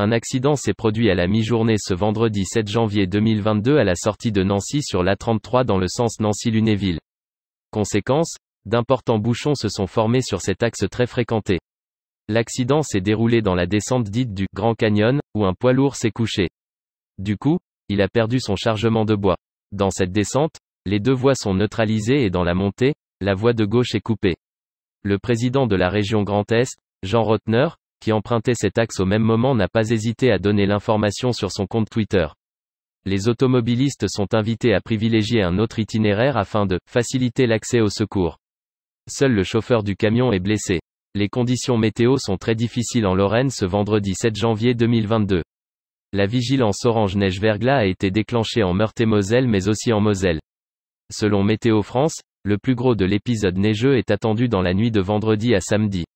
Un accident s'est produit à la mi-journée ce vendredi 7 janvier 2022 à la sortie de Nancy sur l'A33 dans le sens Nancy-Lunéville. Conséquence, d'importants bouchons se sont formés sur cet axe très fréquenté. L'accident s'est déroulé dans la descente dite du Grand Canyon, où un poids lourd s'est couché. Du coup, il a perdu son chargement de bois. Dans cette descente, les deux voies sont neutralisées et dans la montée, la voie de gauche est coupée. Le président de la région Grand Est, Jean Rotner, qui empruntait cet axe au même moment n'a pas hésité à donner l'information sur son compte Twitter. Les automobilistes sont invités à privilégier un autre itinéraire afin de faciliter l'accès au secours. Seul le chauffeur du camion est blessé. Les conditions météo sont très difficiles en Lorraine ce vendredi 7 janvier 2022. La vigilance orange neige verglas a été déclenchée en Meurthe-et-Moselle mais aussi en Moselle. Selon Météo France, le plus gros de l'épisode neigeux est attendu dans la nuit de vendredi à samedi.